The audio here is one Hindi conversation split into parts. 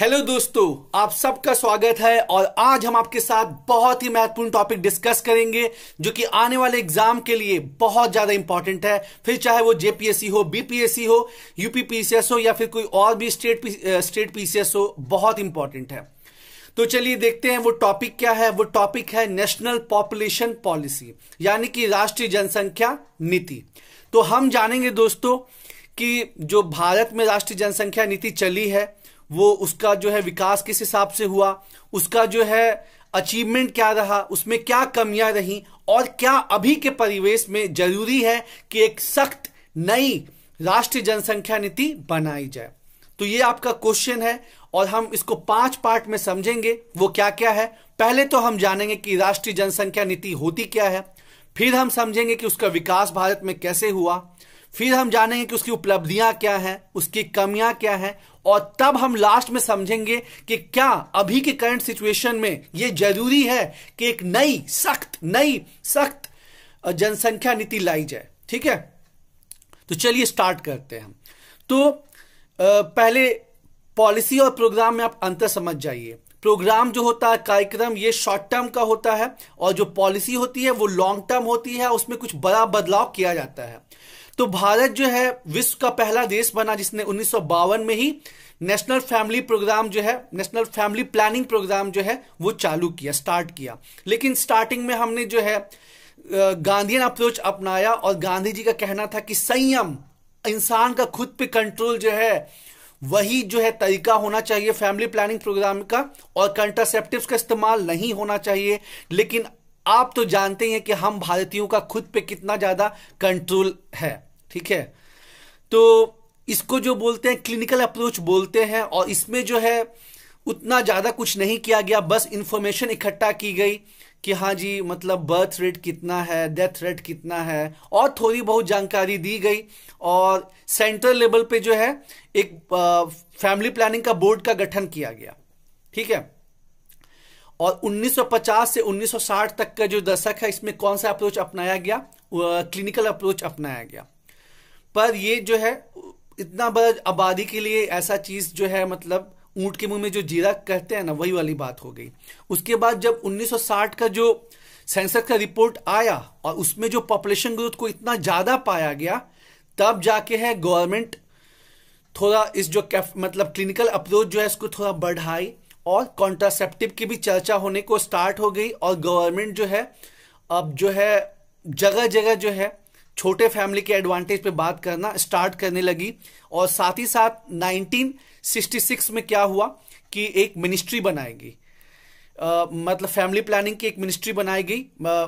हेलो दोस्तों आप सबका स्वागत है और आज हम आपके साथ बहुत ही महत्वपूर्ण टॉपिक डिस्कस करेंगे जो कि आने वाले एग्जाम के लिए बहुत ज्यादा इंपॉर्टेंट है फिर चाहे वो जेपीएससी हो बीपीएससी हो यूपी पीसीएस हो या फिर कोई और भी स्टेट पी, स्टेट पीसीएस हो बहुत इंपॉर्टेंट है तो चलिए देखते हैं वो टॉपिक क्या है वो टॉपिक है नेशनल पॉपुलेशन पॉलिसी यानी कि राष्ट्रीय जनसंख्या नीति तो हम जानेंगे दोस्तों कि जो भारत में राष्ट्रीय जनसंख्या नीति चली है वो उसका जो है विकास किस हिसाब से हुआ उसका जो है अचीवमेंट क्या रहा उसमें क्या कमियां रही और क्या अभी के परिवेश में जरूरी है कि एक सख्त नई राष्ट्रीय जनसंख्या नीति बनाई जाए तो ये आपका क्वेश्चन है और हम इसको पांच पार्ट में समझेंगे वो क्या क्या है पहले तो हम जानेंगे कि राष्ट्रीय जनसंख्या नीति होती क्या है फिर हम समझेंगे कि उसका विकास भारत में कैसे हुआ फिर हम जानेंगे कि उसकी उपलब्धियां क्या है उसकी कमियां क्या है और तब हम लास्ट में समझेंगे कि क्या अभी के करंट सिचुएशन में यह जरूरी है कि एक नई सख्त नई सख्त जनसंख्या नीति लाई जाए ठीक है तो चलिए स्टार्ट करते हैं हम तो पहले पॉलिसी और प्रोग्राम में आप अंतर समझ जाइए प्रोग्राम जो होता है कार्यक्रम ये शॉर्ट टर्म का होता है और जो पॉलिसी होती है वो लॉन्ग टर्म होती है उसमें कुछ बड़ा बदलाव किया जाता है तो भारत जो है विश्व का पहला देश बना जिसने उन्नीस में ही नेशनल फैमिली प्रोग्राम जो है नेशनल फैमिली प्लानिंग प्रोग्राम जो है वो चालू किया स्टार्ट किया लेकिन स्टार्टिंग में हमने जो है गांधीन अप्रोच अपनाया और गांधी जी का कहना था कि संयम इंसान का खुद पे कंट्रोल जो है वही जो है तरीका होना चाहिए फैमिली प्लानिंग प्रोग्राम का और कंट्रासेप्टिव का इस्तेमाल नहीं होना चाहिए लेकिन आप तो जानते हैं कि हम भारतीयों का खुद पे कितना ज़्यादा कंट्रोल है ठीक है तो इसको जो बोलते हैं क्लिनिकल अप्रोच बोलते हैं और इसमें जो है उतना ज़्यादा कुछ नहीं किया गया बस इंफॉर्मेशन इकट्ठा की गई कि हाँ जी मतलब बर्थ रेट कितना है डेथ रेट कितना है और थोड़ी बहुत जानकारी दी गई और सेंट्रल लेवल पे जो है एक फैमिली प्लानिंग का बोर्ड का गठन किया गया ठीक है और 1950 से 1960 तक का जो दशक है इसमें कौन सा अप्रोच अपनाया गया क्लिनिकल अप्रोच अपनाया गया पर ये जो है इतना बड़ा आबादी के लिए ऐसा चीज़ जो है मतलब ऊंट के मुंह में जो जीरा कहते हैं ना वही वाली बात हो गई उसके बाद जब 1960 का जो सेंसर का रिपोर्ट आया और उसमें जो पॉपुलेशन ग्रोथ को इतना ज़्यादा पाया गया तब जाके है गवर्नमेंट थोड़ा इस जो मतलब क्लिनिकल अप्रोच जो है इसको थोड़ा बढ़ाई और कॉन्ट्रासेप्टिव की भी चर्चा होने को स्टार्ट हो गई और गवर्नमेंट जो है अब जो है जगह जगह जो है छोटे फैमिली के एडवांटेज पे बात करना स्टार्ट करने लगी और साथ ही साथ 1966 में क्या हुआ कि एक मिनिस्ट्री बनाएगी गई मतलब फैमिली प्लानिंग की एक मिनिस्ट्री बनाई गई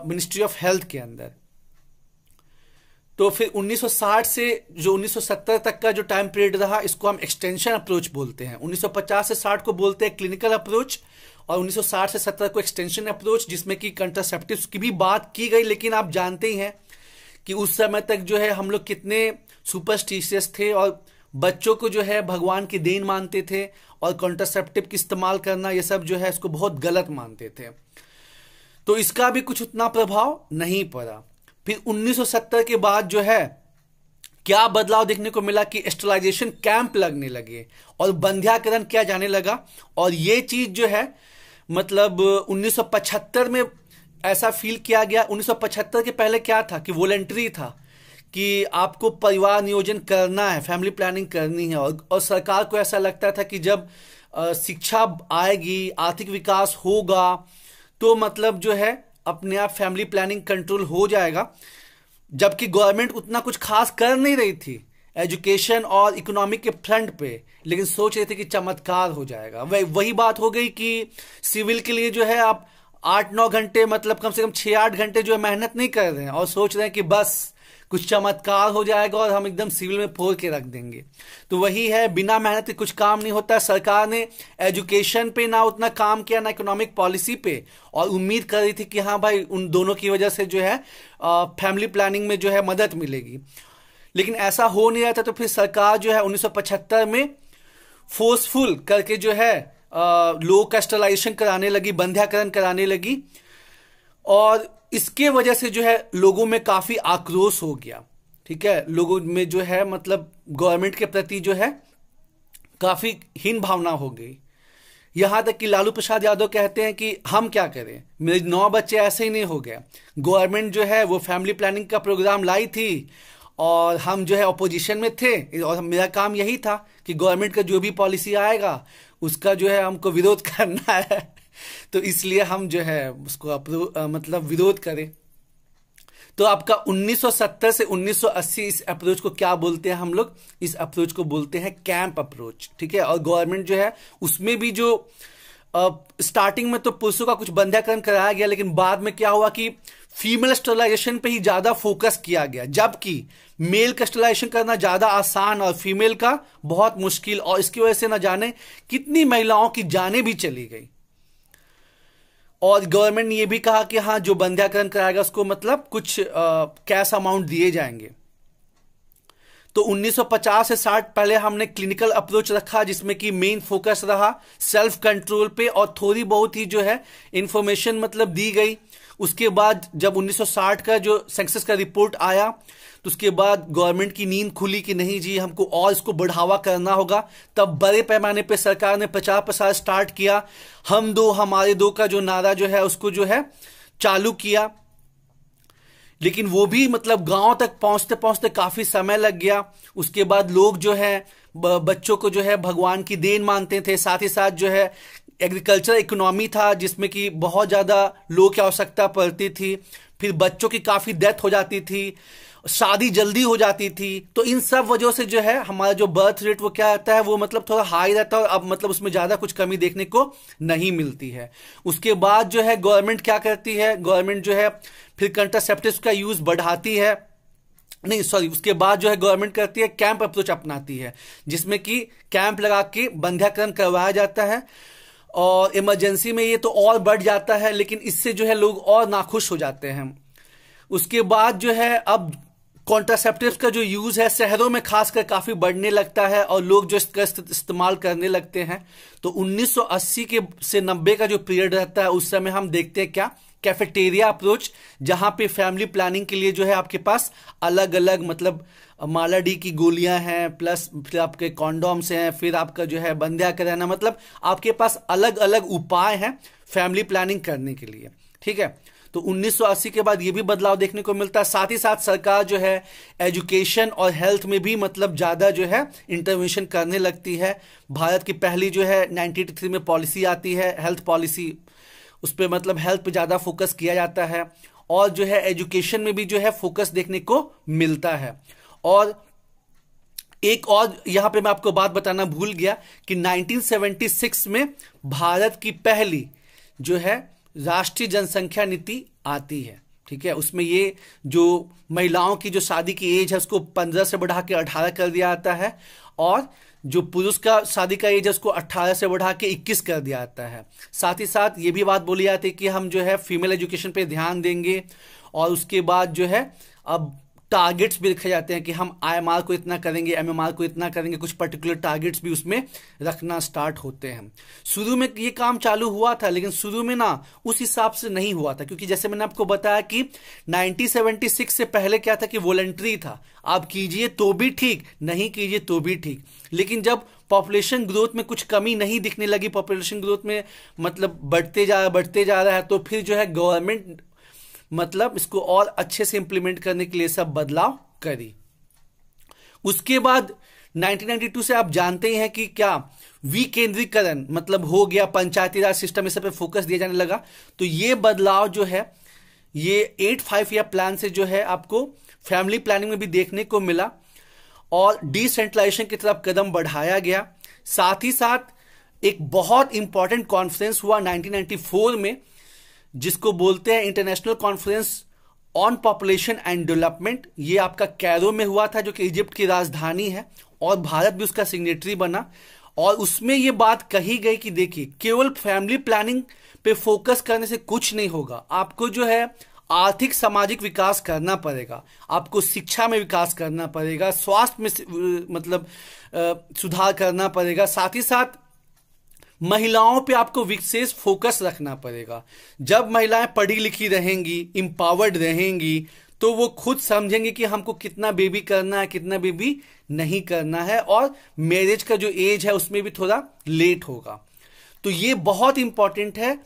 मिनिस्ट्री ऑफ हेल्थ के अंदर तो फिर 1960 से जो 1970 तक का जो टाइम पीरियड रहा इसको हम एक्सटेंशन अप्रोच बोलते हैं 1950 से 60 को बोलते हैं क्लिनिकल अप्रोच और 1960 से 70 को एक्सटेंशन अप्रोच जिसमें कि कंट्रासेप्टिव्स की भी बात की गई लेकिन आप जानते ही हैं कि उस समय तक जो है हम लोग कितने सुपरस्टिशियस थे और बच्चों को जो है भगवान की देन मानते थे और कॉन्ट्रासेप्टिव की इस्तेमाल करना ये सब जो है इसको बहुत गलत मानते थे तो इसका भी कुछ उतना प्रभाव नहीं पड़ा फिर 1970 के बाद जो है क्या बदलाव देखने को मिला कि स्टलाइजेशन कैंप लगने लगे और बंध्याकरण किया जाने लगा और ये चीज जो है मतलब 1975 में ऐसा फील किया गया 1975 के पहले क्या था कि वॉलेंट्री था कि आपको परिवार नियोजन करना है फैमिली प्लानिंग करनी है और, और सरकार को ऐसा लगता था कि जब शिक्षा आएगी आर्थिक विकास होगा तो मतलब जो है अपने आप फैमिली प्लानिंग कंट्रोल हो जाएगा जबकि गवर्नमेंट उतना कुछ खास कर नहीं रही थी एजुकेशन और इकोनॉमिक के फ्रंट पे लेकिन सोच रहे थे कि चमत्कार हो जाएगा वह वही बात हो गई कि सिविल के लिए जो है आप आठ नौ घंटे मतलब कम से कम छः आठ घंटे जो है मेहनत नहीं कर रहे हैं और सोच रहे हैं कि बस कुछ चमत्कार हो जाएगा और हम एकदम सिविल में फोड़ के रख देंगे तो वही है बिना मेहनत के कुछ काम नहीं होता सरकार ने एजुकेशन पे ना उतना काम किया ना इकोनॉमिक पॉलिसी पे और उम्मीद कर रही थी कि हाँ भाई उन दोनों की वजह से जो है फैमिली प्लानिंग में जो है मदद मिलेगी लेकिन ऐसा हो नहीं रहा था तो फिर सरकार जो है 1975 में फोर्सफुल करके जो है लो कैस्टलाइजेशन कराने लगी बंध्याकरण कराने लगी और इसके वजह से जो है लोगों में काफ़ी आक्रोश हो गया ठीक है लोगों में जो है मतलब गवर्नमेंट के प्रति जो है काफ़ी हीन भावना हो गई यहां तक कि लालू प्रसाद यादव कहते हैं कि हम क्या करें मेरे नौ बच्चे ऐसे ही नहीं हो गए गवर्नमेंट जो है वो फैमिली प्लानिंग का प्रोग्राम लाई थी और हम जो है अपोजिशन में थे और मेरा काम यही था कि गवर्नमेंट का जो भी पॉलिसी आएगा उसका जो है हमको विरोध करना है तो इसलिए हम जो है उसको अप्रूव मतलब विरोध करें तो आपका 1970 से 1980 इस अप्रोच को क्या बोलते हैं हम लोग इस अप्रोच को बोलते हैं कैंप अप्रोच ठीक है और गवर्नमेंट जो है उसमें भी जो स्टार्टिंग में तो पुरुषों का कुछ बंध्याकरण कराया गया लेकिन बाद में क्या हुआ कि फीमेल स्टरलाइजेशन पे ही ज्यादा फोकस किया गया जबकि मेल का करना ज्यादा आसान और फीमेल का बहुत मुश्किल और इसकी वजह से ना जाने कितनी महिलाओं की जाने भी चली गई और गवर्नमेंट ने यह भी कहा कि हाँ जो बंध्याकरण कराएगा उसको मतलब कुछ कैश अमाउंट दिए जाएंगे तो 1950 से 60 पहले हमने क्लिनिकल अप्रोच रखा जिसमें कि मेन फोकस रहा सेल्फ कंट्रोल पे और थोड़ी बहुत ही जो है इंफॉर्मेशन मतलब दी गई उसके बाद जब 1960 का जो सेंसस का रिपोर्ट आया तो उसके बाद गवर्नमेंट की नींद खुली कि नहीं जी हमको और इसको बढ़ावा करना होगा तब बड़े पैमाने पे सरकार ने प्रचार प्रसार स्टार्ट किया हम दो हमारे दो का जो नारा जो है उसको जो है चालू किया लेकिन वो भी मतलब गांव तक पहुंचते पहुंचते काफी समय लग गया उसके बाद लोग जो है बच्चों को जो है भगवान की देन मानते थे साथ ही साथ जो है एग्रीकल्चर इकोनॉमी था जिसमें कि बहुत ज़्यादा लोग की आवश्यकता पड़ती थी फिर बच्चों की काफ़ी डेथ हो जाती थी शादी जल्दी हो जाती थी तो इन सब वजहों से जो है हमारा जो बर्थ रेट वो क्या रहता है वो मतलब थोड़ा हाई रहता है और अब मतलब उसमें ज़्यादा कुछ कमी देखने को नहीं मिलती है उसके बाद जो है गवर्नमेंट क्या करती है गवर्नमेंट जो है फिर कंट्रासेप्टिव का यूज़ बढ़ाती है नहीं सॉरी उसके बाद जो है गवर्नमेंट करती है कैंप अप्रोच अपनाती है जिसमें कि कैंप लगा के बंध्याकरण करवाया जाता है और इमरजेंसी में ये तो और बढ़ जाता है लेकिन इससे जो है लोग और नाखुश हो जाते हैं उसके बाद जो है अब कॉन्ट्रासेप्टिव का जो यूज़ है शहरों में खासकर काफ़ी बढ़ने लगता है और लोग जो इसका इस्तेमाल करने लगते हैं तो 1980 के से 90 का जो पीरियड रहता है उस समय हम देखते हैं क्या कैफेटेरिया अप्रोच जहां पे फैमिली प्लानिंग के लिए जो है आपके पास अलग अलग मतलब मालाडी की गोलियां हैं प्लस फिर आपके कॉन्डोम्स हैं फिर आपका जो है बंध्या कराना मतलब आपके पास अलग अलग उपाय हैं फैमिली प्लानिंग करने के लिए ठीक है तो 1980 के बाद ये भी बदलाव देखने को मिलता है साथ ही साथ सरकार जो है एजुकेशन और हेल्थ में भी मतलब ज़्यादा जो है इंटरवेंशन करने लगती है भारत की पहली जो है 1983 में पॉलिसी आती है हेल्थ पॉलिसी उस पर मतलब हेल्थ पे ज़्यादा फोकस किया जाता है और जो है एजुकेशन में भी जो है फोकस देखने को मिलता है और एक और यहाँ पे मैं आपको बात बताना भूल गया कि 1976 में भारत की पहली जो है राष्ट्रीय जनसंख्या नीति आती है ठीक है उसमें ये जो महिलाओं की जो शादी की एज है उसको पंद्रह से बढ़ा के अठारह कर दिया जाता है और जो पुरुष का शादी का एज है उसको 18 से बढ़ा के 21 कर दिया जाता है साथ ही साथ ये भी बात बोली जाती है कि हम जो है फीमेल एजुकेशन पे ध्यान देंगे और उसके बाद जो है अब टारगेट्स भी रखे जाते हैं कि हम आई एम आर को इतना करेंगे एम एम आर को इतना करेंगे कुछ पर्टिकुलर टारगेट्स भी उसमें रखना स्टार्ट होते हैं शुरू में ये काम चालू हुआ था लेकिन शुरू में ना उस हिसाब से नहीं हुआ था क्योंकि जैसे मैंने आपको बताया कि 1976 से पहले क्या था कि वॉलेंट्री था आप कीजिए तो भी ठीक नहीं कीजिए तो भी ठीक लेकिन जब पॉपुलेशन ग्रोथ में कुछ कमी नहीं दिखने लगी पॉपुलेशन ग्रोथ में मतलब बढ़ते जा रहा बढ़ते जा रहा है तो फिर जो है गवर्नमेंट मतलब इसको और अच्छे से इंप्लीमेंट करने के लिए सब बदलाव करी उसके बाद 1992 से आप जानते हैं कि क्या विकेंद्रीकरण मतलब हो गया पंचायती राज सिस्टम इस पे फोकस दिया जाने लगा तो ये बदलाव जो है ये एट फाइव या प्लान से जो है आपको फैमिली प्लानिंग में भी देखने को मिला और डिसेंट्रलाइजेशन की तरफ कदम बढ़ाया गया साथ ही साथ एक बहुत इंपॉर्टेंट कॉन्फ्रेंस हुआ 1994 में जिसको बोलते हैं international conference on population and development ये आपका कैरो में हुआ था जो कि इजिप्ट की राजधानी है और भारत भी उसका सिग्नेटरी बना और उसमें ये बात कही गई कि देखिए केवल फैमिली प्लानिंग पे फोकस करने से कुछ नहीं होगा आपको जो है आर्थिक सामाजिक विकास करना पड़ेगा आपको शिक्षा में विकास करना पड़ेगा स्वास्थ्य में मतलब सुधार करना पड़ेगा साथ ही साथ महिलाओं पे आपको विशेष फोकस रखना पड़ेगा जब महिलाएं पढ़ी लिखी रहेंगी इम्पावर्ड रहेंगी तो वो खुद समझेंगे कि हमको कितना बेबी करना है कितना बेबी नहीं करना है और मैरिज का जो एज है उसमें भी थोड़ा लेट होगा तो ये बहुत इंपॉर्टेंट है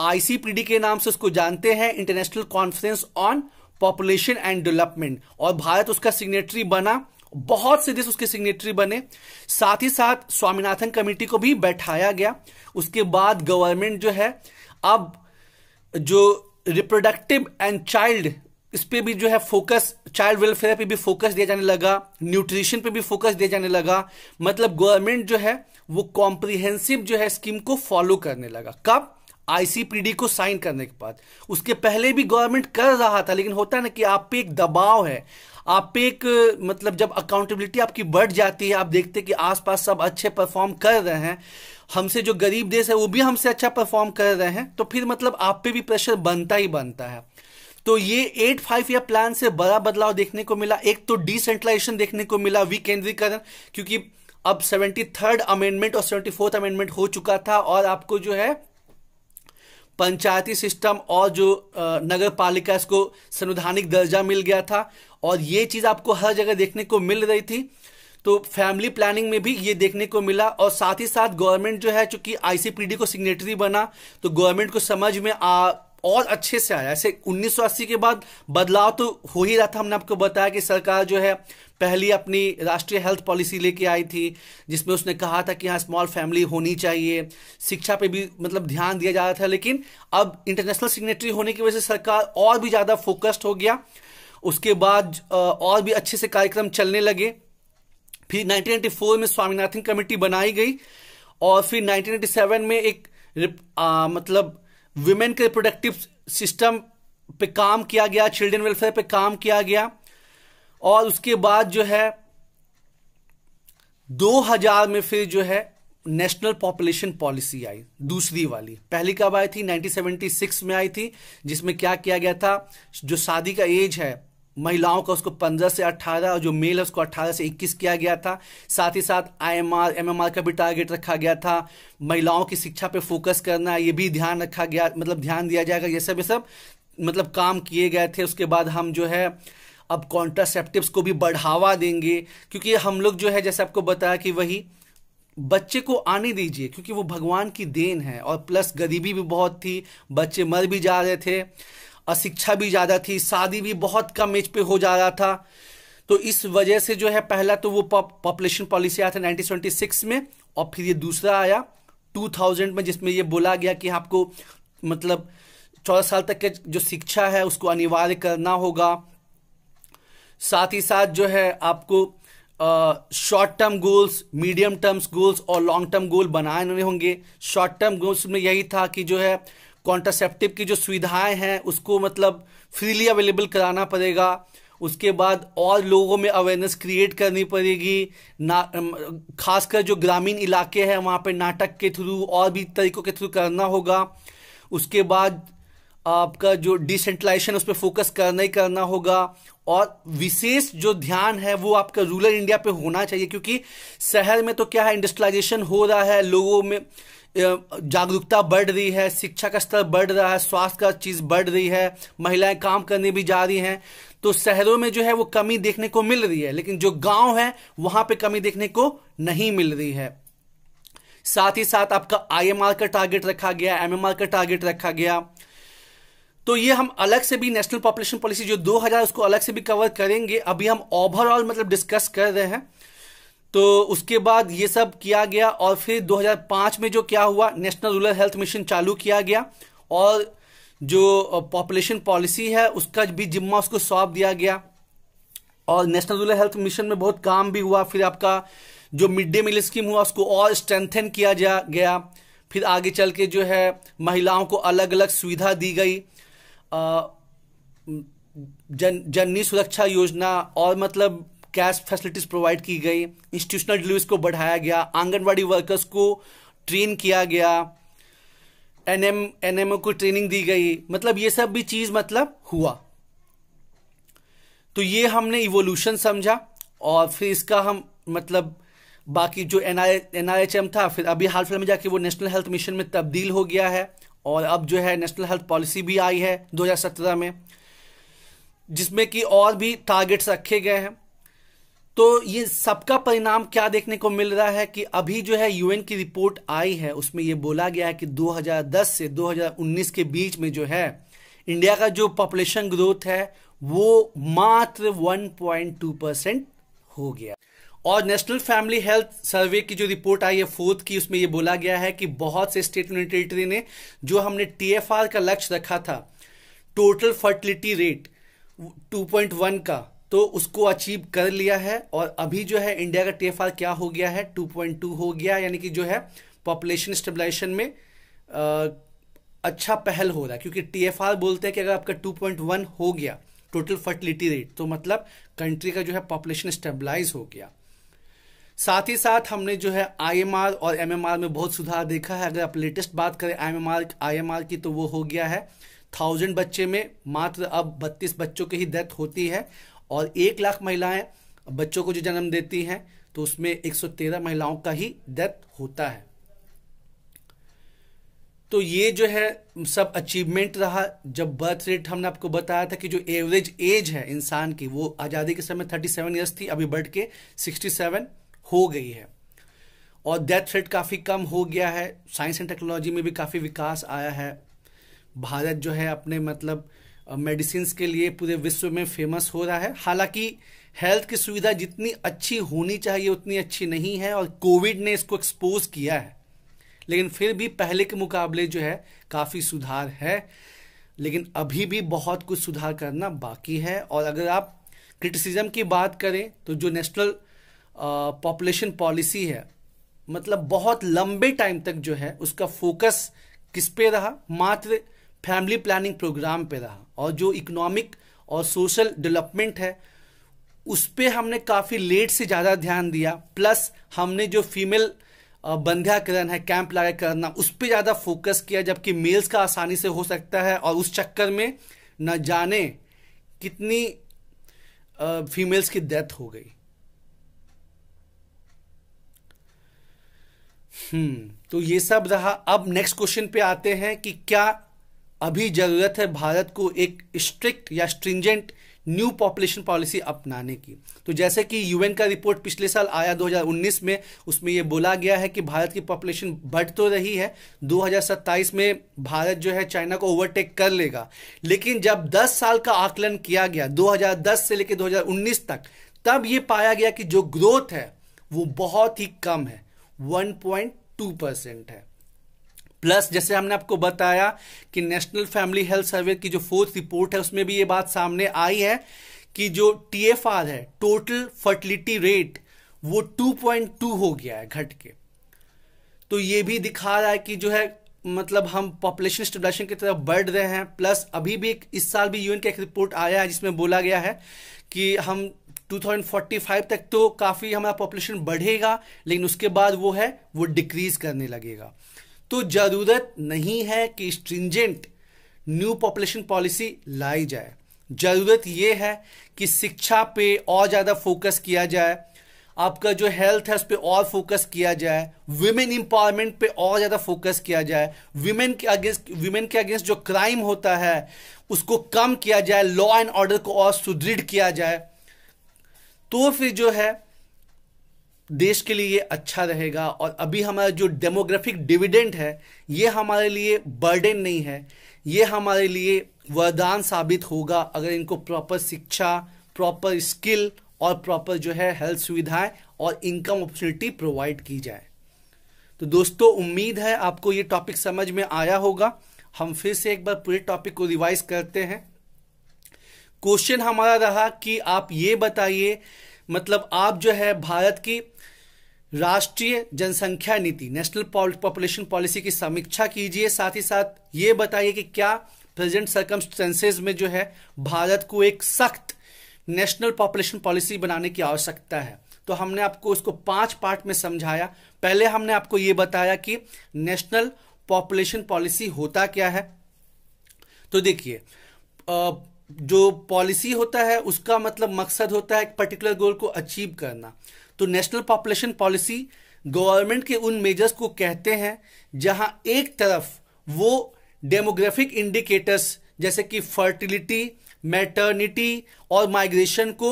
आईसीपीडी के नाम से उसको जानते हैं international conference on population and development और भारत उसका सिग्नेटरी बना बहुत से देश उसके सिग्नेटरी बने साथ ही साथ स्वामीनाथन कमेटी को भी बैठाया गया उसके बाद गवर्नमेंट जो है अब जो रिप्रोडक्टिव एंड चाइल्ड इस पर भी जो है फोकस चाइल्ड वेलफेयर पे भी फोकस दिया जाने लगा न्यूट्रिशन पे भी फोकस दिया जाने लगा मतलब गवर्नमेंट जो है वो कॉम्प्रिहेंसिव जो है स्कीम को फॉलो करने लगा कब आईसीपीडी को साइन करने के बाद उसके पहले भी गवर्नमेंट कर रहा था लेकिन होता है ना कि आप पे एक दबाव है आप पे एक मतलब जब अकाउंटेबिलिटी आपकी बढ़ जाती है आप देखते कि आसपास सब अच्छे परफॉर्म कर रहे हैं हमसे जो गरीब देश है वो भी हमसे अच्छा परफॉर्म कर रहे हैं तो फिर मतलब आप पे भी प्रेशर बनता ही बनता है तो ये एट फाइव या प्लान से बड़ा बदलाव देखने को मिला एक तो डिसेंट्रलाइजेशन देखने को मिला विकेंद्रीकरण क्योंकि अब सेवेंटी थर्ड अमेंडमेंट और सेवेंटी फोर्थ अमेंडमेंट हो चुका था और आपको जो है पंचायती सिस्टम और जो नगर पालिका इसको संवैधानिक दर्जा मिल गया था और ये चीज़ आपको हर जगह देखने को मिल रही थी तो फैमिली प्लानिंग में भी ये देखने को मिला और साथ ही साथ गवर्नमेंट जो है चूंकि आईसीपीडी को सिग्नेटरी बना तो गवर्नमेंट को समझ में आ और अच्छे से आया ऐसे अस्सी के बाद बदलाव तो हो ही रहा था हमने आपको बताया कि सरकार जो है पहली अपनी राष्ट्रीय हेल्थ पॉलिसी लेके आई थी जिसमें उसने कहा था कि हाँ स्मॉल फैमिली होनी चाहिए शिक्षा पे भी मतलब ध्यान दिया जा रहा था लेकिन अब इंटरनेशनल सिग्नेटरी होने की वजह से सरकार और भी ज़्यादा फोकस्ड हो गया उसके बाद और भी अच्छे से कार्यक्रम चलने लगे फिर नाइनटीन में स्वामीनाथन कमेटी बनाई गई और फिर नाइनटीन में एक आ, मतलब वुमेन के रिप्रोडक्टिव सिस्टम पे काम किया गया चिल्ड्रन वेलफेयर पे काम किया गया और उसके बाद जो है 2000 में फिर जो है नेशनल पॉपुलेशन पॉलिसी आई दूसरी वाली पहली कब आई थी 1976 में आई थी जिसमें क्या किया गया था जो शादी का एज है महिलाओं का उसको 15 से 18 और जो मेल है उसको 18 से 21 किया गया था साथ ही साथ आईएमआर एमएमआर का भी टारगेट रखा गया था महिलाओं की शिक्षा पे फोकस करना ये भी ध्यान रखा गया मतलब ध्यान दिया जाएगा ये सब ये सब मतलब काम किए गए थे उसके बाद हम जो है अब कॉन्ट्रासेप्टिव्स को भी बढ़ावा देंगे क्योंकि हम लोग जो है जैसे आपको बताया कि वही बच्चे को आने दीजिए क्योंकि वो भगवान की देन है और प्लस गरीबी भी बहुत थी बच्चे मर भी जा रहे थे अशिक्षा भी ज़्यादा थी शादी भी बहुत कम एज पे हो जा रहा था तो इस वजह से जो है पहला तो वो पॉपुलेशन पॉलिसी आया था 1926 में और फिर ये दूसरा आया 2000 में जिसमें ये बोला गया कि आपको मतलब चौदह साल तक के जो शिक्षा है उसको अनिवार्य करना होगा साथ ही साथ जो है आपको short term goals medium terms goals और लॉन्ग टर्म गोल बनाए होंगे शॉर्ट टर्म गोल्स में यही था कि जो है कॉन्ट्रासेप्टिव की जो सुविधाएं हैं उसको मतलब फ्रीली अवेलेबल कराना पड़ेगा उसके बाद और लोगों में अवेयरनेस क्रिएट करनी पड़ेगी ना खासकर जो ग्रामीण इलाके हैं वहाँ पे नाटक के थ्रू और भी तरीकों के थ्रू करना होगा उसके बाद आपका जो डिसेंट्रलाइजेशन उस पर फोकस करना ही करना होगा और विशेष जो ध्यान है वो आपका रूरल इंडिया पे होना चाहिए क्योंकि शहर में तो क्या है इंडस्ट्रलाइजेशन हो रहा है लोगों में जागरूकता बढ़ रही है शिक्षा का स्तर बढ़ रहा है स्वास्थ्य का चीज़ बढ़ रही है महिलाएं काम करने भी जा रही हैं तो शहरों में जो है वो कमी देखने को मिल रही है लेकिन जो गांव है वहां पे कमी देखने को नहीं मिल रही है साथ ही साथ आपका आईएमआर का टारगेट रखा गया एमएमआर का टारगेट रखा गया तो ये हम अलग से भी नेशनल पॉपुलेशन पॉलिसी जो 2000 उसको अलग से भी कवर करेंगे अभी हम ओवरऑल मतलब डिस्कस कर रहे हैं तो उसके बाद ये सब किया गया और फिर 2005 में जो क्या हुआ नेशनल रूरल हेल्थ मिशन चालू किया गया और जो पॉपुलेशन पॉलिसी है उसका भी जिम्मा उसको सौंप दिया गया और नेशनल रूरल हेल्थ मिशन में बहुत काम भी हुआ फिर आपका जो मिड डे मील स्कीम हुआ उसको और स्ट्रेंथन किया जा गया फिर आगे चल के जो है महिलाओं को अलग अलग सुविधा दी गई आ, जन जननी सुरक्षा योजना और मतलब कैश फैसिलिटीज प्रोवाइड की गई इंस्टीट्यूशनल डिलीवरीज को बढ़ाया गया आंगनवाड़ी वर्कर्स को ट्रेन किया गया एन एम एन एम को ट्रेनिंग दी गई मतलब ये सब भी चीज मतलब हुआ तो ये हमने इवोल्यूशन समझा और फिर इसका हम मतलब बाकी जो N I N I H M था फिर अभी हाल फिलहाल में जाके वो नेशनल हेल्थ मिशन में तब्दील हो गया है और अब जो है नेशनल हेल्थ पॉलिसी भी आई है 2017 में जिसमें कि और भी टारगेट्स रखे गए हैं तो ये सबका परिणाम क्या देखने को मिल रहा है कि अभी जो है यूएन की रिपोर्ट आई है उसमें ये बोला गया है कि 2010 से 2019 के बीच में जो है इंडिया का जो पॉपुलेशन ग्रोथ है वो मात्र 1.2 परसेंट हो गया और नेशनल फैमिली हेल्थ सर्वे की जो रिपोर्ट आई है फोर्थ की उसमें ये बोला गया है कि बहुत से स्टेट यूनियन टेरिटरी ने जो हमने टीएफआर का लक्ष्य रखा था टोटल फर्टिलिटी रेट 2.1 का तो उसको अचीव कर लिया है और अभी जो है इंडिया का टी क्या हो गया है 2.2 हो गया यानी कि जो है पॉपुलेशन स्टेबलाइजेशन में आ, अच्छा पहल हो रहा है क्योंकि टी बोलते हैं कि अगर आपका 2.1 हो गया टोटल फर्टिलिटी रेट तो मतलब कंट्री का जो है पॉपुलेशन स्टेबलाइज हो गया साथ ही साथ हमने जो है आईएमआर और एमएमआर में बहुत सुधार देखा है अगर आप लेटेस्ट बात करें आईएमआर आईएमआर की तो वो हो गया है थाउजेंड बच्चे में मात्र अब बत्तीस बच्चों की ही डेथ होती है और एक लाख महिलाएं बच्चों को जो जन्म देती हैं तो उसमें 113 महिलाओं का ही डेथ होता है तो ये जो है सब अचीवमेंट रहा जब बर्थ रेट हमने आपको बताया था कि जो एवरेज एज है इंसान की वो आज़ादी के समय 37 ईयर्स थी अभी बढ़ के सिक्सटी हो गई है और डेथ रेट काफ़ी कम हो गया है साइंस एंड टेक्नोलॉजी में भी काफ़ी विकास आया है भारत जो है अपने मतलब मेडिसिन के लिए पूरे विश्व में फेमस हो रहा है हालांकि हेल्थ की सुविधा जितनी अच्छी होनी चाहिए उतनी अच्छी नहीं है और कोविड ने इसको एक्सपोज किया है लेकिन फिर भी पहले के मुकाबले जो है काफ़ी सुधार है लेकिन अभी भी बहुत कुछ सुधार करना बाकी है और अगर आप क्रिटिसिज्म की बात करें तो जो नेशनल पॉपुलेशन पॉलिसी है मतलब बहुत लंबे टाइम तक जो है उसका फोकस किस पे रहा मात्र फैमिली प्लानिंग प्रोग्राम पे रहा और जो इकोनॉमिक और सोशल डेवलपमेंट है उस पर हमने काफ़ी लेट से ज़्यादा ध्यान दिया प्लस हमने जो फीमेल बंध्याकरण है कैंप लगा करना उस पर ज़्यादा फोकस किया जबकि मेल्स का आसानी से हो सकता है और उस चक्कर में न जाने कितनी फीमेल्स की डेथ हो गई हम्म तो ये सब रहा अब नेक्स्ट क्वेश्चन पे आते हैं कि क्या अभी ज़रूरत है भारत को एक स्ट्रिक्ट या स्ट्रिंजेंट न्यू पॉपुलेशन पॉलिसी अपनाने की तो जैसे कि यूएन का रिपोर्ट पिछले साल आया 2019 में उसमें ये बोला गया है कि भारत की पॉपुलेशन बढ़ तो रही है 2027 में भारत जो है चाइना को ओवरटेक कर लेगा लेकिन जब 10 साल का आकलन किया गया 2010 से लेकर 2019 तक तब ये पाया गया कि जो ग्रोथ है वो बहुत ही कम है वन परसेंट है प्लस जैसे हमने आपको बताया कि नेशनल फैमिली हेल्थ सर्वे की जो फोर्थ रिपोर्ट है उसमें भी ये बात सामने आई है कि जो टीएफआर है टोटल फर्टिलिटी रेट वो 2.2 हो गया है घट के तो ये भी दिखा रहा है कि जो है मतलब हम पॉपुलेशन स्टेबलाइजेशन की तरफ बढ़ रहे हैं प्लस अभी भी एक इस साल भी यूएन का एक रिपोर्ट आया है जिसमें बोला गया है कि हम 2045 तक तो काफ़ी हमारा पॉपुलेशन बढ़ेगा लेकिन उसके बाद वो है वो डिक्रीज करने लगेगा तो ज़रूरत नहीं है कि स्ट्रिंजेंट न्यू पॉपुलेशन पॉलिसी लाई जाए ज़रूरत यह है कि शिक्षा पे और ज़्यादा फोकस किया जाए आपका जो हेल्थ है उस पर और फोकस किया जाए वुमेन एम्पावरमेंट पे और ज़्यादा फोकस किया जाए वुमेन के अगेंस्ट वुमेन के अगेंस्ट जो क्राइम होता है उसको कम किया जाए लॉ एंड ऑर्डर को और सुदृढ़ किया जाए तो फिर जो है देश के लिए ये अच्छा रहेगा और अभी हमारा जो डेमोग्राफिक डिविडेंड है ये हमारे लिए बर्डन नहीं है ये हमारे लिए वरदान साबित होगा अगर इनको प्रॉपर शिक्षा प्रॉपर स्किल और प्रॉपर जो है हेल्थ सुविधाएं और इनकम अपॉर्चुनिटी प्रोवाइड की जाए तो दोस्तों उम्मीद है आपको ये टॉपिक समझ में आया होगा हम फिर से एक बार पूरे टॉपिक को रिवाइज करते हैं क्वेश्चन हमारा रहा कि आप ये बताइए मतलब आप जो है भारत की राष्ट्रीय जनसंख्या नीति नेशनल पॉपुलेशन पॉलिसी की समीक्षा कीजिए साथ ही साथ ये बताइए कि क्या प्रेजेंट सर्कमस्टेंसेज में जो है भारत को एक सख्त नेशनल पॉपुलेशन पॉलिसी बनाने की आवश्यकता है तो हमने आपको उसको पांच पार्ट में समझाया पहले हमने आपको ये बताया कि नेशनल पॉपुलेशन पॉलिसी होता क्या है तो देखिए जो पॉलिसी होता है उसका मतलब मकसद होता है एक पर्टिकुलर गोल को अचीव करना तो नेशनल पॉपुलेशन पॉलिसी गवर्नमेंट के उन मेजर्स को कहते हैं जहां एक तरफ वो डेमोग्राफिक इंडिकेटर्स जैसे कि फर्टिलिटी मैटर्निटी और माइग्रेशन को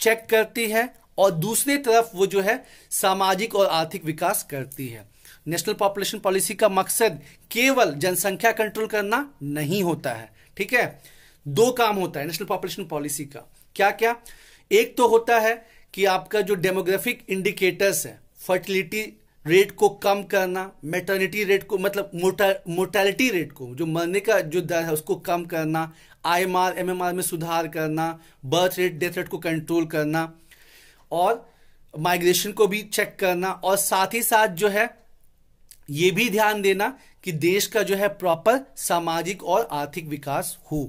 चेक करती है और दूसरी तरफ वो जो है सामाजिक और आर्थिक विकास करती है नेशनल पॉपुलेशन पॉलिसी का मकसद केवल जनसंख्या कंट्रोल करना नहीं होता है ठीक है दो काम होता है नेशनल पॉपुलेशन पॉलिसी का क्या क्या एक तो होता है कि आपका जो डेमोग्राफिक इंडिकेटर्स है फर्टिलिटी रेट को कम करना मेटर्निटी रेट को मतलब मोटा मोर्टेलिटी रेट को जो मरने का जो दर है उसको कम करना I M R M M R में सुधार करना बर्थ रेट डेथ रेट को कंट्रोल करना और माइग्रेशन को भी चेक करना और साथ ही साथ जो है ये भी ध्यान देना कि देश का जो है प्रॉपर सामाजिक और आर्थिक विकास हो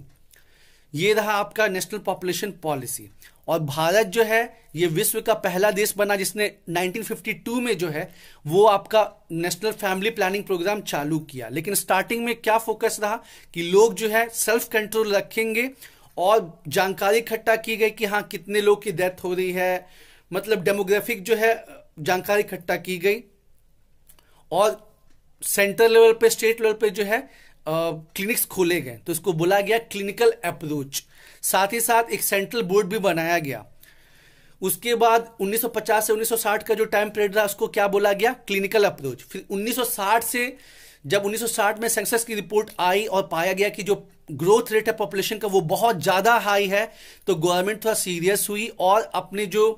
ये रहा आपका नेशनल पॉपुलेशन पॉलिसी और भारत जो है ये विश्व का पहला देश बना जिसने 1952 में जो है वो आपका नेशनल फैमिली प्लानिंग प्रोग्राम चालू किया लेकिन स्टार्टिंग में क्या फोकस रहा कि लोग जो है सेल्फ कंट्रोल रखेंगे और जानकारी इकट्ठा की गई कि हाँ कितने लोग की डेथ हो रही है मतलब डेमोग्राफिक जो है जानकारी इकट्ठा की गई और सेंट्रल लेवल पे स्टेट लेवल पे जो है क्लिनिक्स खोले गए तो इसको बोला गया क्लिनिकल अप्रोच साथ ही साथ एक सेंट्रल बोर्ड भी बनाया गया उसके बाद 1950 से 1960 का जो टाइम पीरियड रहा उसको क्या बोला गया क्लिनिकल अप्रोच फिर 1960 से जब 1960 में सेंसस की रिपोर्ट आई और पाया गया कि जो ग्रोथ रेट है पॉपुलेशन का वो बहुत ज़्यादा हाई है तो गवर्नमेंट थोड़ा सीरियस हुई और अपने जो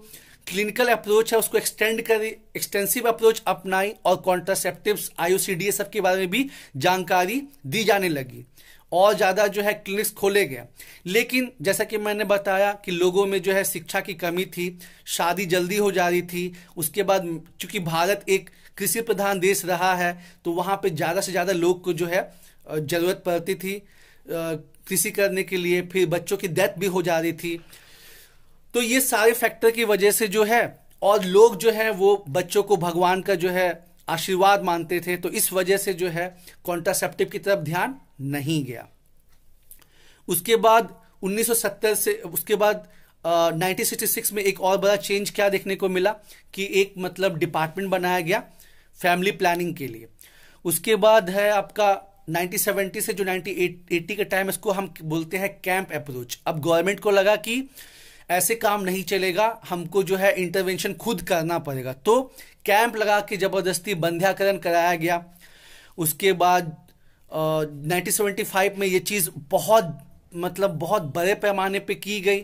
क्लिनिकल अप्रोच है उसको एक्सटेंड कर एक्सटेंसिव अप्रोच अपनाई और कॉन्ट्रासेप्टिव आईओसीडी सब के बारे में भी जानकारी दी जाने लगी और ज़्यादा जो है क्लिनिक्स खोले गए लेकिन जैसा कि मैंने बताया कि लोगों में जो है शिक्षा की कमी थी शादी जल्दी हो जा रही थी उसके बाद चूंकि भारत एक कृषि प्रधान देश रहा है तो वहाँ पे ज़्यादा से ज़्यादा लोग को जो है ज़रूरत पड़ती थी कृषि करने के लिए फिर बच्चों की डेथ भी हो जा रही थी तो ये सारे फैक्टर की वजह से जो है और लोग जो है वो बच्चों को भगवान का जो है आशीर्वाद मानते थे तो इस वजह से जो है कॉन्ट्रासेप्टिव की तरफ ध्यान नहीं गया उसके बाद 1970 से उसके बाद नाइनटीन 1966 में एक और बड़ा चेंज क्या देखने को मिला कि एक मतलब डिपार्टमेंट बनाया गया फैमिली प्लानिंग के लिए उसके बाद है आपका 1970 से जो 1980 का टाइम इसको हम बोलते हैं कैंप अप्रोच अब गवर्नमेंट को लगा कि ऐसे काम नहीं चलेगा हमको जो है इंटरवेंशन खुद करना पड़ेगा तो कैंप लगा के जबरदस्ती बंध्याकरण कराया गया उसके बाद नाइनटीन सेवेंटी फाइव में ये चीज़ बहुत मतलब बहुत बड़े पैमाने पे की गई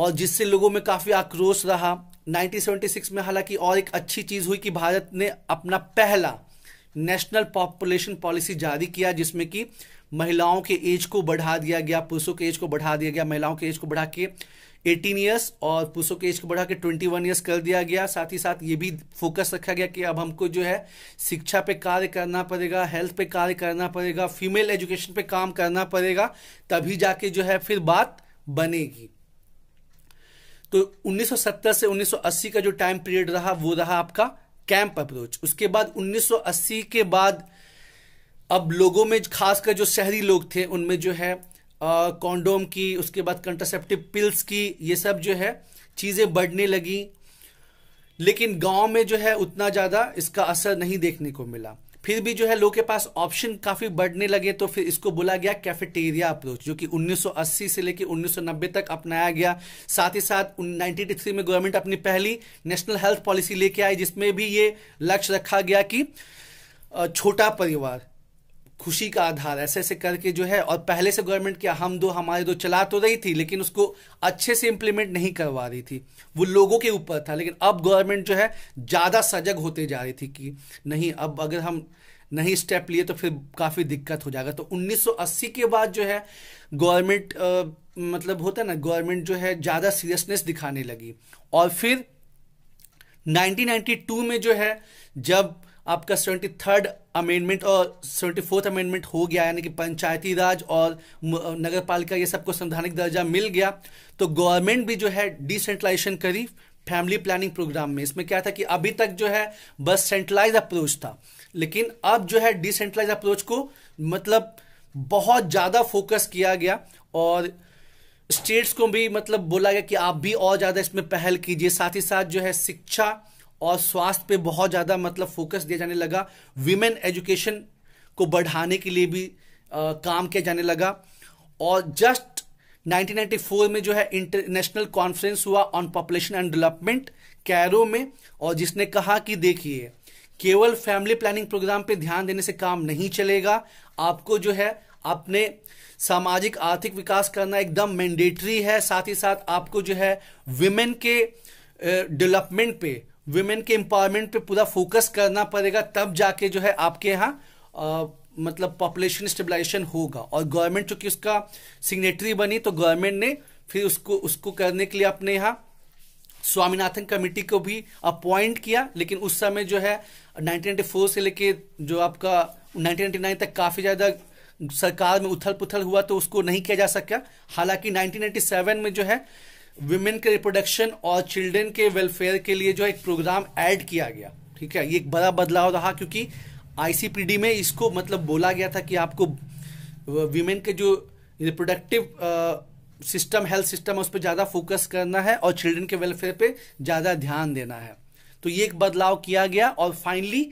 और जिससे लोगों में काफ़ी आक्रोश रहा 1976 में हालांकि और एक अच्छी चीज़ हुई कि भारत ने अपना पहला नेशनल पॉपुलेशन पॉलिसी जारी किया जिसमें कि महिलाओं के एज को बढ़ा दिया गया पुरुषों के एज को बढ़ा दिया गया महिलाओं के एज को बढ़ा के 18 ईयर्स और पुरुषों के एज को बढ़ा के वन ईयर्स कर दिया गया साथ ही साथ ये भी फोकस रखा गया कि अब हमको जो है शिक्षा पे कार्य करना पड़ेगा हेल्थ पे कार्य करना पड़ेगा फीमेल एजुकेशन पे काम करना पड़ेगा तभी जाके जो है फिर बात बनेगी तो 1970 से 1980 का जो टाइम पीरियड रहा वो रहा आपका कैंप अप्रोच उसके बाद 1980 के बाद अब लोगों में खासकर जो शहरी लोग थे उनमें जो है कॉन्डोम की उसके बाद कंट्रासेप्टिव पिल्स की ये सब जो है चीज़ें बढ़ने लगी लेकिन गांव में जो है उतना ज़्यादा इसका असर नहीं देखने को मिला फिर भी जो है लोगों के पास ऑप्शन काफ़ी बढ़ने लगे तो फिर इसको बोला गया कैफेटेरिया अप्रोच जो कि 1980 से लेकर 1990 तक अपनाया गया साथ ही साथ नाइनटीन में गवर्नमेंट अपनी पहली नेशनल हेल्थ पॉलिसी लेके आई जिसमें भी ये लक्ष्य रखा गया कि छोटा परिवार खुशी का आधार ऐसे ऐसे करके जो है और पहले से गवर्नमेंट क्या हम दो हमारे दो चला तो रही थी लेकिन उसको अच्छे से इम्प्लीमेंट नहीं करवा रही थी वो लोगों के ऊपर था लेकिन अब गवर्नमेंट जो है ज़्यादा सजग होते जा रही थी कि नहीं अब अगर हम नहीं स्टेप लिए तो फिर काफ़ी दिक्कत हो जाएगा तो 1980 के बाद जो है गवर्नमेंट मतलब होता है ना गवर्नमेंट जो है ज़्यादा सीरियसनेस दिखाने लगी और फिर 1992 में जो है जब आपका सेवेंटी थर्ड अमेंडमेंट और सेवेंटी फोर्थ अमेंडमेंट हो गया यानी कि पंचायती राज और नगर पालिका ये सबको संवैधानिक दर्जा मिल गया तो गवर्नमेंट भी जो है डिसेंट्रलाइजेशन करी फैमिली प्लानिंग प्रोग्राम में इसमें क्या था कि अभी तक जो है बस सेंट्रलाइज अप्रोच था लेकिन अब जो है डिसेंट्रलाइज अप्रोच को मतलब बहुत ज़्यादा फोकस किया गया और स्टेट्स को भी मतलब बोला गया कि आप भी और ज़्यादा इसमें पहल कीजिए साथ ही साथ जो है शिक्षा और स्वास्थ्य पे बहुत ज़्यादा मतलब फोकस दिया जाने लगा विमेन एजुकेशन को बढ़ाने के लिए भी आ, काम किया जाने लगा और जस्ट 1994 में जो है इंटरनेशनल कॉन्फ्रेंस हुआ on population and development Cairo में और जिसने कहा कि देखिए केवल फैमिली प्लानिंग प्रोग्राम पे ध्यान देने से काम नहीं चलेगा आपको जो है अपने सामाजिक आर्थिक विकास करना एकदम मैंडेटरी है साथ ही साथ आपको जो है विमेन के डेवलपमेंट पे वुमेन के एम्पावरमेंट पे पूरा फोकस करना पड़ेगा तब जाके जो है आपके यहाँ मतलब पॉपुलेशन स्टेबलाइजेशन होगा और गवर्नमेंट चूंकि उसका सिग्नेटरी बनी तो गवर्नमेंट ने फिर उसको उसको करने के लिए अपने यहाँ स्वामीनाथन कमेटी को भी अपॉइंट किया लेकिन उस समय जो है 1994 से लेके जो आपका 1999 तक काफ़ी ज़्यादा सरकार में उथल पुथल हुआ तो उसको नहीं किया जा सका हालांकि 1997 में जो है वुमेन के रिप्रोडक्शन और चिल्ड्रेन के वेलफेयर के लिए जो एक प्रोग्राम ऐड किया गया ठीक है ये एक बड़ा बदलाव रहा क्योंकि आईसीपीडी में इसको मतलब बोला गया था कि आपको वीमेन के जो रिप्रोडक्टिव सिस्टम हेल्थ सिस्टम उस पर ज़्यादा फोकस करना है और चिल्ड्रेन के वेलफेयर पे ज़्यादा ध्यान देना है तो ये एक बदलाव किया गया और फाइनली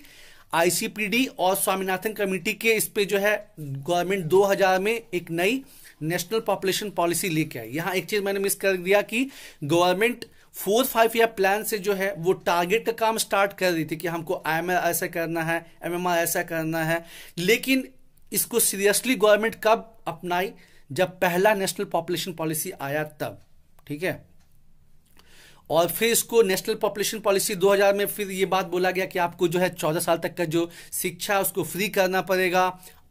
आईसीपीडी और स्वामीनाथन कमेटी के इस पे जो है गवर्नमेंट 2000 में एक नई नेशनल पॉपुलेशन पॉलिसी लेके आई यहां एक चीज मैंने मिस कर दिया कि government four five year plan से जो है वो टारगेट का काम स्टार्ट कर रही थी कि हमको आई ऐसा करना है एम ऐसा करना है लेकिन इसको सीरियसली गवर्नमेंट कब अपनाई जब पहला नेशनल पॉपुलेशन पॉलिसी आया तब ठीक है और फिर इसको नेशनल पॉपुलेशन पॉलिसी 2000 में फिर ये बात बोला गया कि आपको जो है 14 साल तक का जो शिक्षा उसको फ्री करना पड़ेगा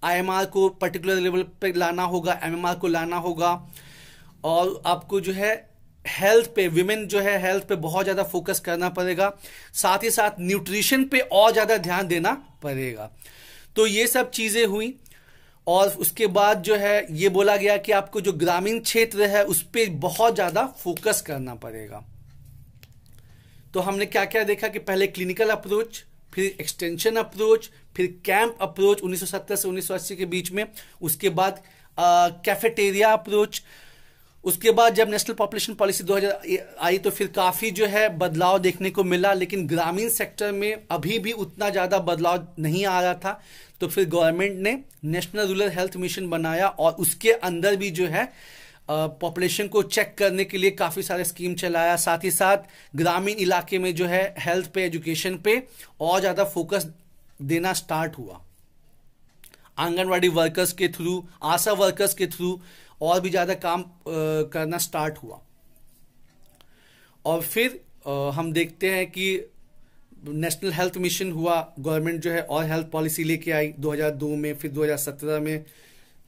आईएमआर को पर्टिकुलर लेवल पे लाना होगा एमएमआर को लाना होगा और आपको जो है हेल्थ पे विमेन जो है हेल्थ पे बहुत ज़्यादा फोकस करना पड़ेगा साथ ही साथ न्यूट्रिशन पे और ज़्यादा ध्यान देना पड़ेगा तो ये सब चीज़ें हुई और उसके बाद जो है ये बोला गया कि आपको जो ग्रामीण क्षेत्र है उस पर बहुत ज़्यादा फोकस करना पड़ेगा तो हमने क्या क्या देखा कि पहले क्लिनिकल अप्रोच फिर एक्सटेंशन अप्रोच फिर कैंप अप्रोच 1970 से 1980 के बीच में उसके बाद कैफेटेरिया अप्रोच उसके बाद जब नेशनल पॉपुलेशन पॉलिसी 2000 आई तो फिर काफ़ी जो है बदलाव देखने को मिला लेकिन ग्रामीण सेक्टर में अभी भी उतना ज़्यादा बदलाव नहीं आ रहा था तो फिर गवर्नमेंट ने नेशनल रूरल हेल्थ मिशन बनाया और उसके अंदर भी जो है पॉपुलेशन को चेक करने के लिए काफ़ी सारे स्कीम चलाया साथ ही साथ ग्रामीण इलाके में जो है हेल्थ पे एजुकेशन पे और ज़्यादा फोकस देना स्टार्ट हुआ आंगनवाड़ी वर्कर्स के थ्रू आशा वर्कर्स के थ्रू और भी ज़्यादा काम आ, करना स्टार्ट हुआ और फिर आ, हम देखते हैं कि नेशनल हेल्थ मिशन हुआ गवर्नमेंट जो है और हेल्थ पॉलिसी लेके आई 2002 में फिर 2017 में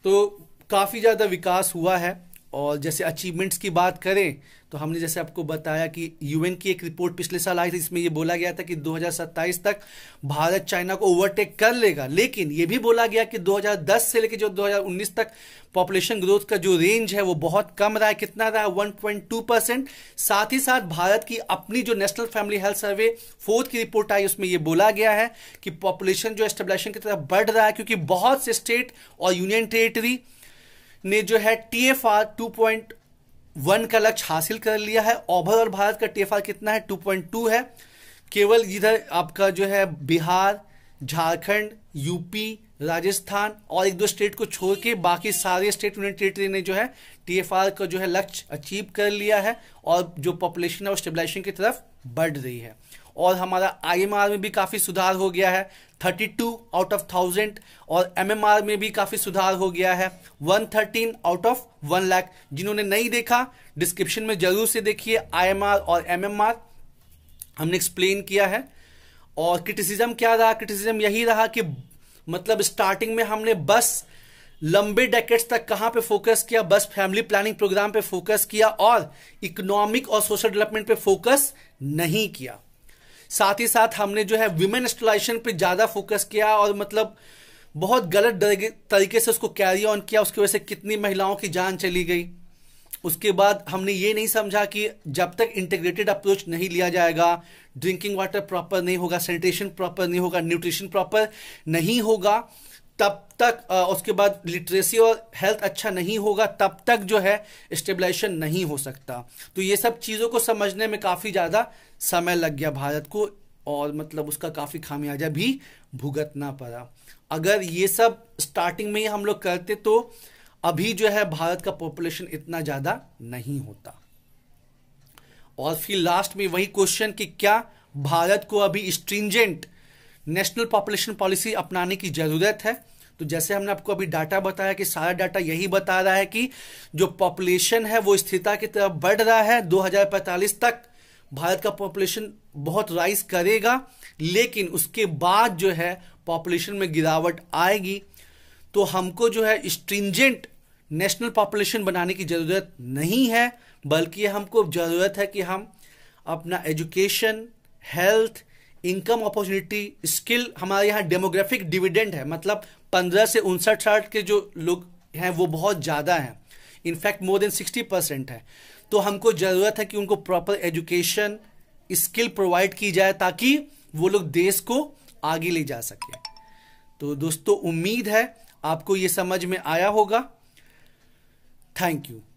तो काफ़ी ज़्यादा विकास हुआ है और जैसे अचीवमेंट्स की बात करें तो हमने जैसे आपको बताया कि यूएन की एक रिपोर्ट पिछले साल आई थी इसमें ये बोला गया था कि 2027 तक भारत चाइना को ओवरटेक कर लेगा लेकिन ये भी बोला गया कि 2010 से लेकर जो 2019 तक पॉपुलेशन ग्रोथ का जो रेंज है वो बहुत कम रहा है कितना रहा है 1.2 परसेंट साथ ही साथ भारत की अपनी जो national family health survey fourth की रिपोर्ट आई उसमें ये बोला गया है कि पॉपुलेशन जो एस्टेब्लिशन की तरफ बढ़ रहा है क्योंकि बहुत से स्टेट और यूनियन टेरिटरी ने जो है T F R two point one का लक्ष्य हासिल कर लिया है ओवरऑल भारत का टी एफ आर कितना है टू पॉइंट टू है केवल इधर आपका जो है बिहार झारखंड यूपी राजस्थान और एक दो स्टेट को छोड़ के बाकी सारे स्टेट यूनियन टेरेटरी ने जो है टीएफआर का जो है लक्ष्य अचीव कर लिया है और जो पॉपुलेशन है वो स्टेबलाइजेशन की तरफ बढ़ रही है और हमारा आईएमआर में भी काफ़ी सुधार हो गया है 32 आउट ऑफ थाउजेंड और एमएमआर में भी काफी सुधार हो गया है 113 आउट ऑफ वन लाख जिन्होंने नहीं देखा डिस्क्रिप्शन में जरूर से देखिए आईएमआर और एमएमआर हमने एक्सप्लेन किया है और क्रिटिसिज्म क्या रहा क्रिटिसिज्म यही रहा कि मतलब स्टार्टिंग में हमने बस लंबे डेकेट्स तक कहाँ पे फोकस किया बस फैमिली प्लानिंग प्रोग्राम पे फोकस किया और इकोनॉमिक और सोशल डेवलपमेंट पे फोकस नहीं किया साथ ही साथ हमने जो है विमेन एक्सप्लाइशन पे ज़्यादा फोकस किया और मतलब बहुत गलत तरीके से उसको कैरी ऑन किया उसकी वजह से कितनी महिलाओं की जान चली गई उसके बाद हमने ये नहीं समझा कि जब तक इंटीग्रेटेड अप्रोच नहीं लिया जाएगा ड्रिंकिंग वाटर प्रॉपर नहीं होगा सैनिटेशन प्रॉपर नहीं होगा न्यूट्रिशन प्रॉपर नहीं होगा तब तक उसके बाद लिटरेसी और हेल्थ अच्छा नहीं होगा तब तक जो है स्टेबलाइजेशन नहीं हो सकता तो ये सब चीज़ों को समझने में काफ़ी ज़्यादा समय लग गया भारत को और मतलब उसका काफ़ी खामियाजा भी भुगतना पड़ा अगर ये सब स्टार्टिंग में ही हम लोग करते तो अभी जो है भारत का पॉपुलेशन इतना ज़्यादा नहीं होता और फिर लास्ट में वही क्वेश्चन कि क्या भारत को अभी स्ट्रिंजेंट नेशनल पॉपुलेशन पॉलिसी अपनाने की ज़रूरत है तो जैसे हमने आपको अभी डाटा बताया कि सारा डाटा यही बता रहा है कि जो पॉपुलेशन है वो स्थिरता की तरफ बढ़ रहा है 2045 तक भारत का पॉपुलेशन बहुत राइज करेगा लेकिन उसके बाद जो है पॉपुलेशन में गिरावट आएगी तो हमको जो है स्ट्रिंजेंट नेशनल पॉपुलेशन बनाने की ज़रूरत नहीं है बल्कि हमको ज़रूरत है कि हम अपना education health income opportunity skill हमारे यहाँ डेमोग्राफिक डिविडेंड है मतलब पंद्रह से उनसठ साठ के जो लोग हैं वो बहुत ज़्यादा हैं in fact more than sixty percent है तो हमको ज़रूरत है कि उनको प्रॉपर एजुकेशन स्किल प्रोवाइड की जाए ताकि वो लोग देश को आगे ले जा सके तो दोस्तों उम्मीद है आपको ये समझ में आया होगा थैंक यू